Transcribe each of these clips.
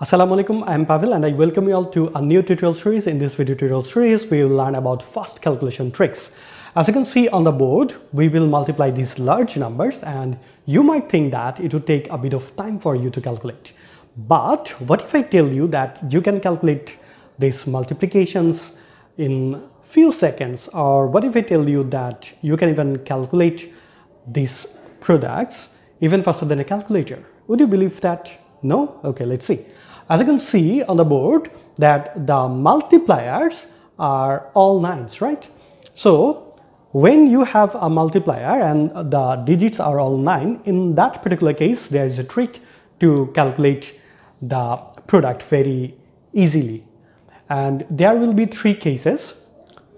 Assalamualaikum. alaikum, I am Pavel and I welcome you all to a new tutorial series. In this video tutorial series, we will learn about fast calculation tricks. As you can see on the board, we will multiply these large numbers and you might think that it would take a bit of time for you to calculate. But what if I tell you that you can calculate these multiplications in few seconds or what if I tell you that you can even calculate these products even faster than a calculator? Would you believe that? No? Okay, let's see. As you can see on the board that the multipliers are all 9s, right? So when you have a multiplier and the digits are all 9, in that particular case there is a trick to calculate the product very easily. And there will be three cases.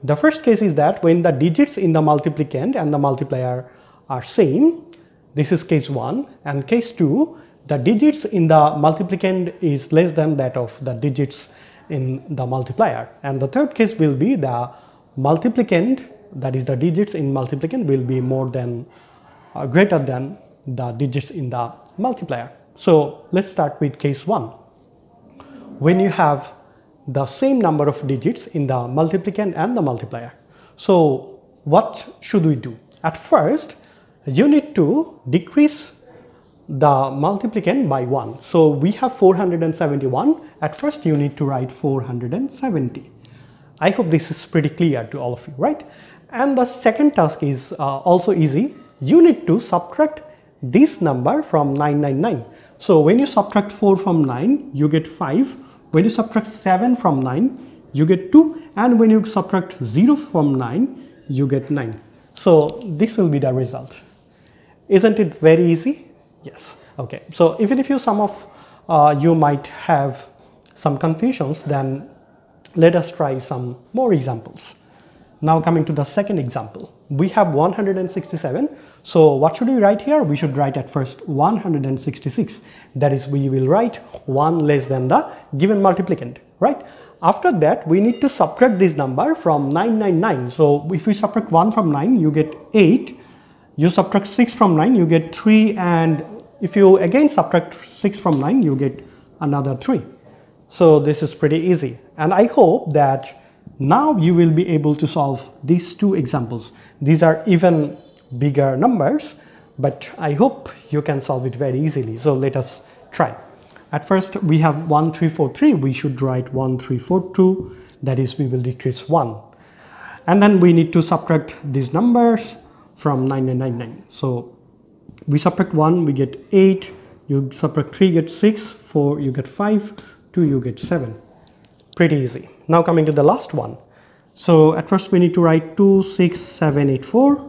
The first case is that when the digits in the multiplicand and the multiplier are same, this is case 1 and case 2 the digits in the multiplicand is less than that of the digits in the multiplier. And the third case will be the multiplicand that is the digits in multiplicand will be more than uh, greater than the digits in the multiplier. So let's start with case 1. When you have the same number of digits in the multiplicand and the multiplier. So what should we do? At first you need to decrease the multiplicand by 1. So we have 471. At first you need to write 470. I hope this is pretty clear to all of you, right? And the second task is uh, also easy. You need to subtract this number from 999. So when you subtract 4 from 9, you get 5. When you subtract 7 from 9, you get 2. And when you subtract 0 from 9, you get 9. So this will be the result. Isn't it very easy? Yes, okay. So even if you sum of, uh, you might have some confusions, then let us try some more examples. Now coming to the second example, we have 167. So what should we write here? We should write at first 166. That is, we will write 1 less than the given multiplicand, right? After that, we need to subtract this number from 999. So if we subtract 1 from 9, you get 8. You subtract 6 from 9, you get 3 and if you again subtract 6 from 9, you get another 3. So this is pretty easy. And I hope that now you will be able to solve these two examples. These are even bigger numbers, but I hope you can solve it very easily. So let us try. At first, we have 1, 3, 4, 3. We should write 1, 3, 4, 2. That is, we will decrease 1. And then we need to subtract these numbers from nine nine nine nine. 9, 9. So we subtract 1 we get 8 you subtract 3 get 6 4 you get 5 2 you get 7 pretty easy now coming to the last one so at first we need to write 2 6 7 8 4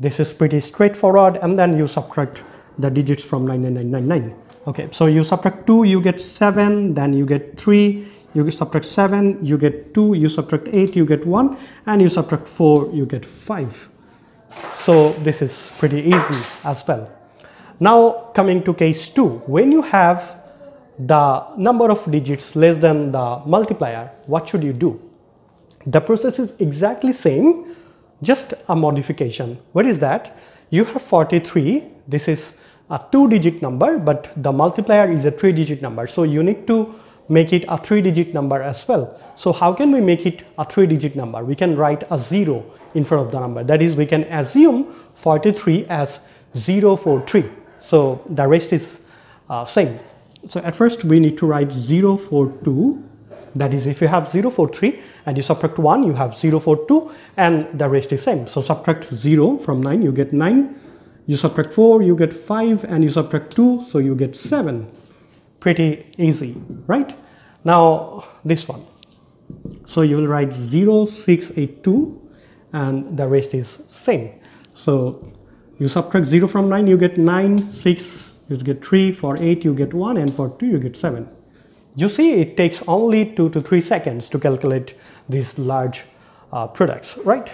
this is pretty straightforward and then you subtract the digits from 99999 okay so you subtract 2 you get 7 then you get 3 you subtract 7 you get 2 you subtract 8 you get 1 and you subtract 4 you get 5 so this is pretty easy as well. Now coming to case 2, when you have the number of digits less than the multiplier, what should you do? The process is exactly same, just a modification. What is that? You have 43, this is a two digit number, but the multiplier is a three digit number. So you need to make it a three digit number as well. So how can we make it a three digit number? We can write a zero in front of the number. That is we can assume 43 as 043. So the rest is uh, same. So at first we need to write 042 that is if you have 043 and you subtract 1 you have 042 and the rest is same. So subtract 0 from 9 you get 9 you subtract 4 you get 5 and you subtract 2 so you get 7 pretty easy, right? Now this one. So you will write 0682 and the rest is same. So you subtract 0 from 9 you get 9, 6 you get 3, for 8 you get 1 and for 2 you get 7. You see it takes only 2 to 3 seconds to calculate these large uh, products, right?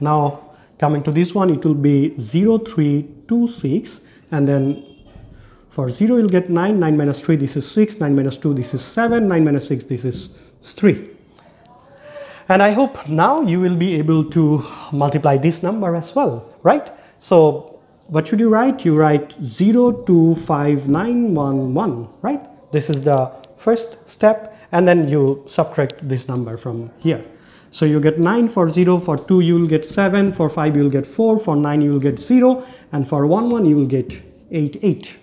Now coming to this one it will be 0326 and then for 0, you'll get 9, 9 minus 3, this is 6, 9 minus 2, this is 7, 9 minus 6, this is 3. And I hope now you will be able to multiply this number as well, right? So what should you write? You write 0, 2, 5, 9, 1, 1, right? This is the first step and then you subtract this number from here. So you get 9 for 0, for 2 you will get 7, for 5 you will get 4, for 9 you will get 0 and for 1, 1 you will get 8, 8.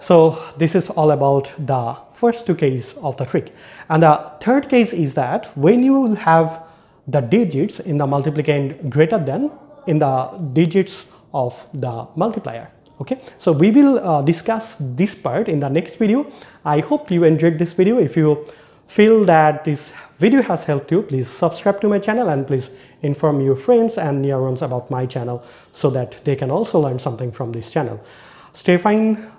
So this is all about the first two cases of the trick. And the third case is that when you have the digits in the multiplicand greater than in the digits of the multiplier. Okay, so we will uh, discuss this part in the next video. I hope you enjoyed this video. If you feel that this video has helped you, please subscribe to my channel and please inform your friends and near ones about my channel so that they can also learn something from this channel. Stay fine,